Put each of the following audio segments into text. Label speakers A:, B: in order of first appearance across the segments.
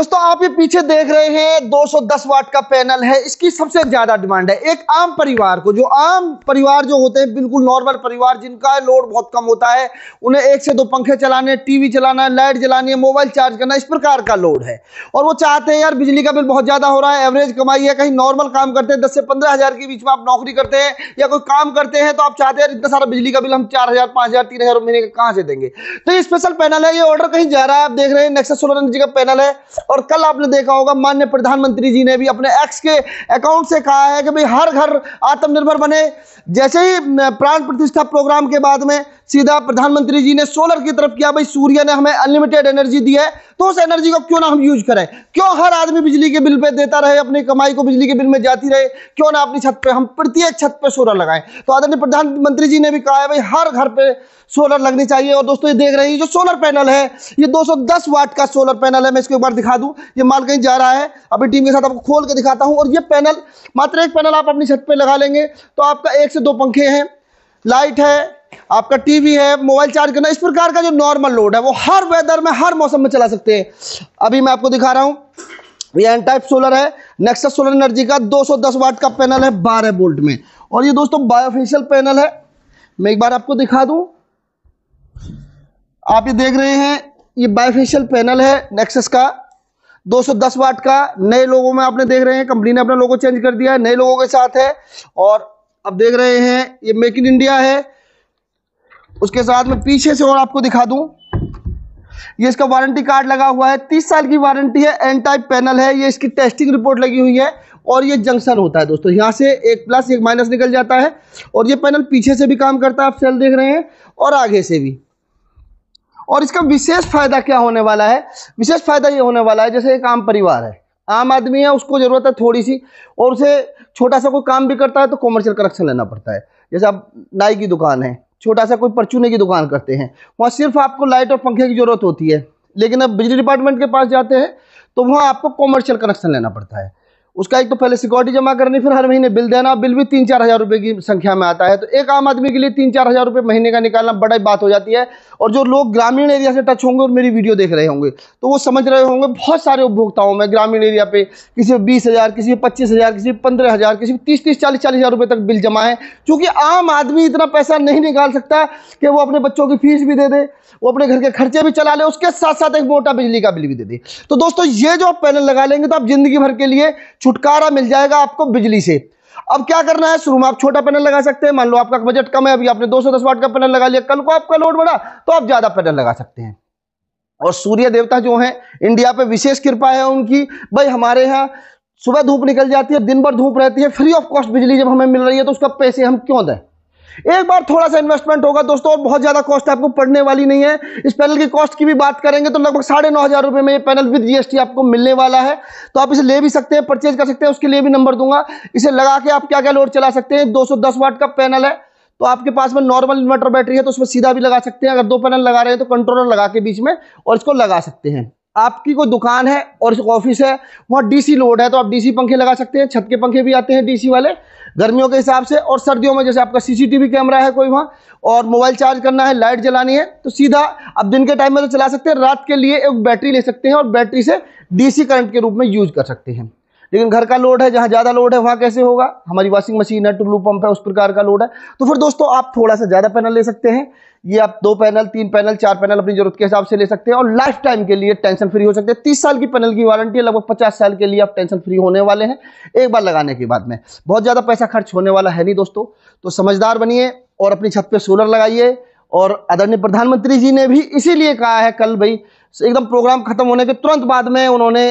A: दोस्तों आप ये पीछे देख रहे हैं 210 वाट का पैनल है इसकी सबसे ज्यादा डिमांड है एक आम परिवार को जो आम परिवार जो होते हैं बिल्कुल नॉर्मल परिवार जिनका लोड बहुत कम होता है उन्हें एक से दो पंखे चलाने टीवी चलाना लाइट जलानी है मोबाइल चार्ज करना इस प्रकार का लोड है और वो चाहते हैं यार बिजली का बिल बहुत ज्यादा हो रहा है एवरेज कमाई है कहीं नॉर्मल काम करते हैं दस से पंद्रह हजार के बीच में आप नौकरी करते हैं या कोई काम करते हैं तो आप चाहते हैं इतना सारा बिजली का बिल हम चार हजार पांच हजार तीन हजार महीने का कहां से देंगे तो ये स्पेशल पैनल है ये ऑर्डर कहीं जा रहा है आप देख रहे हैं नेक्सा सोलर एनर्जी का पैनल है और कल आपने देखा होगा मान्य प्रधानमंत्री जी ने भी अपने एक्स के अकाउंट से कहा है कि भाई हर घर आत्मनिर्भर बने जैसे ही प्राण प्रतिष्ठा प्रोग्राम के बाद में सीधा प्रधानमंत्री जी ने सोलर की तरफ किया भाई सूर्य ने हमें अनलिमिटेड एनर्जी दी है तो उस एनर्जी को क्यों ना हम यूज करें क्यों हर आदमी बिजली के बिल पे देता रहे अपनी कमाई को बिजली के बिल में जाती रहे क्यों ना अपनी छत पे हम प्रत्येक छत पे सोलर लगाएं तो आदरणीय प्रधानमंत्री जी ने भी कहा है भाई हर घर पे सोलर लगनी चाहिए और दोस्तों ये देख रहे हैं जो सोलर पैनल है ये दो वाट का सोलर पैनल है मैं इसको एक बार दिखा दूँ ये माल कहीं जा रहा है अभी टीम के साथ आपको खोल के दिखाता हूं और ये पैनल मात्र एक पैनल आप अपनी छत पे लगा लेंगे तो आपका एक से दो पंखे हैं लाइट है आपका टीवी है मोबाइल चार्ज करना इस प्रकार का जो नॉर्मल लोड है वो हर वेदर में हर मौसम में चला सकते हैं अभी मैं आपको दिखा रहा हूं ये एन टाइप सोलर है नेक्सा सोलर एनर्जी का 210 वाट का पैनल है 12 बोल्ट में और ये दोस्तों बायोफिशियल पैनल है मैं एक बार आपको दिखा दू आप ये देख रहे हैं ये बायोफिशियल पैनल है नेक्सस का 210 वाट का नए लोगों में आपने देख रहे हैं कंपनी ने अपना लोगो चेंज कर दिया है नए लोगों के साथ है और अब देख रहे हैं ये मेक इन इंडिया है उसके साथ में पीछे से और आपको दिखा दूं ये इसका वारंटी कार्ड लगा हुआ है तीस साल की वारंटी है एन टाइप पैनल है ये इसकी टेस्टिंग रिपोर्ट लगी हुई है और ये जंक्शन होता है दोस्तों यहाँ से एक प्लस एक माइनस निकल जाता है और ये पैनल पीछे से भी काम करता है आप सेल देख रहे हैं और आगे से भी और इसका विशेष फायदा क्या होने वाला है विशेष फायदा ये होने वाला है जैसे एक आम परिवार है आम आदमी है उसको ज़रूरत है थोड़ी सी और उसे छोटा सा कोई काम भी करता है तो कॉमर्शियल करेक्शन लेना पड़ता है जैसे आप नाई की दुकान है छोटा सा कोई परचूने की दुकान करते हैं वहाँ सिर्फ आपको लाइट और पंखे की ज़रूरत होती है लेकिन अब बिजली डिपार्टमेंट के पास जाते हैं तो वहाँ आपको कॉमर्शियल कनेक्शन लेना पड़ता है उसका एक तो पहले सिक्योरिटी जमा करनी फिर हर महीने बिल देना बिल भी तीन चार हज़ार रुपये की संख्या में आता है तो एक आम आदमी के लिए तीन चार हज़ार रुपये महीने का निकालना बड़ा बात हो जाती है और जो लोग ग्रामीण एरिया से टच होंगे और मेरी वीडियो देख रहे होंगे तो वो समझ रहे होंगे बहुत सारे उपभोक्ताओं में ग्रामीण एरिया पे किसी में बीस हज़ार किसी में पच्चीस हज़ार किसी में पंद्रह हज़ार किसी में तीस तीस चालीस चालीस हज़ार रुपये तक बिल जमा है क्योंकि आम आदमी इतना पैसा नहीं निकाल सकता कि वो अपने बच्चों की फीस भी दे दे वो अपने घर के खर्चे भी चला ले उसके साथ साथ एक मोटा बिजली का बिल भी दे दे तो दोस्तों ये जो आप पैनल लगा लेंगे तो आप जिंदगी भर के लिए छुटकारा मिल जाएगा आपको बिजली से अब क्या करना है शुरू में आप छोटा पैनल लगा सकते हैं मान लो आपका बजट कम है अभी आपने 210 वाट का पैनल लगा लिया कल को आपका लोड बढ़ा तो आप ज्यादा पैनल लगा सकते हैं और सूर्य देवता जो है इंडिया पे विशेष कृपा है उनकी भाई हमारे यहाँ सुबह धूप निकल जाती है दिन भर धूप रहती है फ्री ऑफ कॉस्ट बिजली जब हमें मिल रही है तो उसका पैसे हम क्यों दें एक बार थोड़ा सा इन्वेस्टमेंट होगा दोस्तों और बहुत ज्यादा कॉस्ट आपको पड़ने वाली नहीं है इस पैनल की कॉस्ट की भी बात करेंगे तो लगभग साढ़े नौ हजार रुपए में ये पैनल विद जीएसटी आपको मिलने वाला है तो आप इसे ले भी सकते हैं परचेज कर सकते हैं उसके लिए भी नंबर दूंगा इसे लगा के आप क्या क्या लोड चला सकते हैं दो वाट का पैनल है तो आपके पास में नॉर्मल इन्वर्टर बैटरी है तो उसमें सीधा भी लगा सकते हैं अगर दो पैनल लगा रहे हैं तो कंट्रोलर लगा के बीच में और इसको लगा सकते हैं आपकी कोई दुकान है और ऑफिस है वहाँ डीसी लोड है तो आप डीसी पंखे लगा सकते हैं छत के पंखे भी आते हैं डीसी वाले गर्मियों के हिसाब से और सर्दियों में जैसे आपका सीसीटीवी कैमरा है कोई वहाँ और मोबाइल चार्ज करना है लाइट जलानी है तो सीधा आप दिन के टाइम में तो चला सकते हैं रात के लिए एक बैटरी ले सकते हैं और बैटरी से डीसी करंट के रूप में यूज कर सकते हैं लेकिन घर का लोड है जहाँ ज़्यादा लोड है वहाँ कैसे होगा हमारी वॉशिंग मशीन है टुल्लू पंप है उस प्रकार का लोड है तो फिर दोस्तों आप थोड़ा सा ज़्यादा पैनल ले सकते हैं ये आप दो पैनल तीन पैनल चार पैनल अपनी जरूरत के हिसाब से ले सकते हैं और लाइफ टाइम के लिए टेंशन फ्री हो सकते हैं तीस साल की पैनल की वारंटी है लगभग पचास साल के लिए आप टेंशन फ्री होने वाले हैं एक बार लगाने के बाद में बहुत ज़्यादा पैसा खर्च होने वाला है नहीं दोस्तों तो समझदार बनिए और अपनी छत पर सोलर लगाइए और आदरणीय प्रधानमंत्री जी ने भी इसीलिए कहा है कल भाई एकदम प्रोग्राम खत्म होने के तुरंत बाद में उन्होंने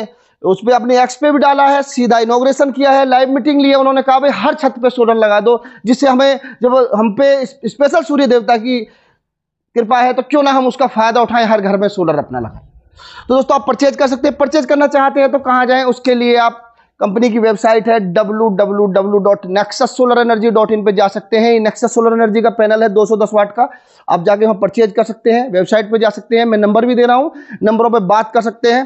A: उस पर अपने एक्स पे भी डाला है सीधा इनोग्रेशन किया है लाइव मीटिंग लिया उन्होंने कहा भाई हर छत पे सोलर लगा दो जिससे हमें जब हम पे स्पेशल सूर्य देवता की कृपा है तो क्यों ना हम उसका फ़ायदा उठाएं हर घर में सोलर अपना लगाएं तो दोस्तों आप परचेज कर सकते हैं परचेज करना चाहते हैं तो कहाँ जाएँ उसके लिए आप कंपनी की वेबसाइट है डब्ल्यू पे जा सकते हैं नेक्सस सोलर एनर्जी का पैनल है 210 वाट का आप जाके वहाँ परचेज कर सकते हैं वेबसाइट पे जा सकते हैं मैं नंबर भी दे रहा हूँ नंबरों पे बात कर सकते हैं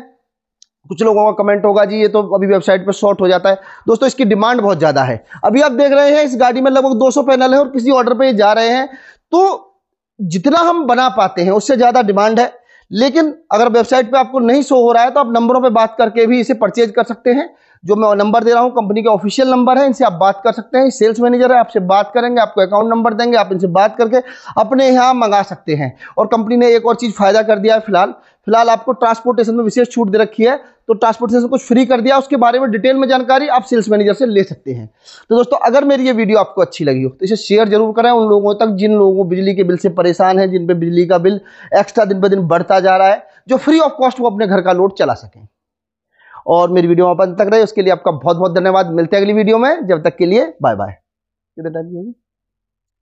A: कुछ लोगों का कमेंट होगा जी ये तो अभी वेबसाइट पर शॉर्ट हो जाता है दोस्तों इसकी डिमांड बहुत ज़्यादा है अभी आप देख रहे हैं इस गाड़ी में लगभग 200 पैनल है और किसी ऑर्डर पे ये जा रहे हैं तो जितना हम बना पाते हैं उससे ज़्यादा डिमांड है लेकिन अगर वेबसाइट पे आपको नहीं शो हो रहा है तो आप नंबरों पर बात करके भी इसे परचेज कर सकते हैं जो मैं नंबर दे रहा हूँ कंपनी के ऑफिशियल नंबर है इनसे आप बात कर सकते हैं सेल्स मैनेजर है आपसे बात करेंगे आपको अकाउंट नंबर देंगे आप इनसे बात करके अपने यहाँ मंगा सकते हैं और कंपनी ने एक और चीज़ फ़ायदा कर दिया है फिलहाल फिलहाल आपको ट्रांसपोर्टेशन में विशेष छूट दे रखी है तो ट्रांसपोर्टेशन कुछ फ्री कर दिया उसके बारे में डिटेल में जानकारी आप सेल्स मैनेजर से ले सकते हैं तो दोस्तों अगर मेरी ये वीडियो आपको अच्छी लगी हो तो इसे शेयर जरूर करें उन लोगों तक जिन लोगों को बिजली के बिल से परेशान है जिन पे बिजली का बिल एक्स्ट्रा दिन ब दिन बढ़ता जा रहा है जो फ्री ऑफ कॉस्ट वो अपने घर का लोड चला सकें और मेरी वीडियो आप अंत तक रहे उसके लिए आपका बहुत बहुत धन्यवाद मिलते हैं अगली वीडियो में जब तक के लिए बाय बाय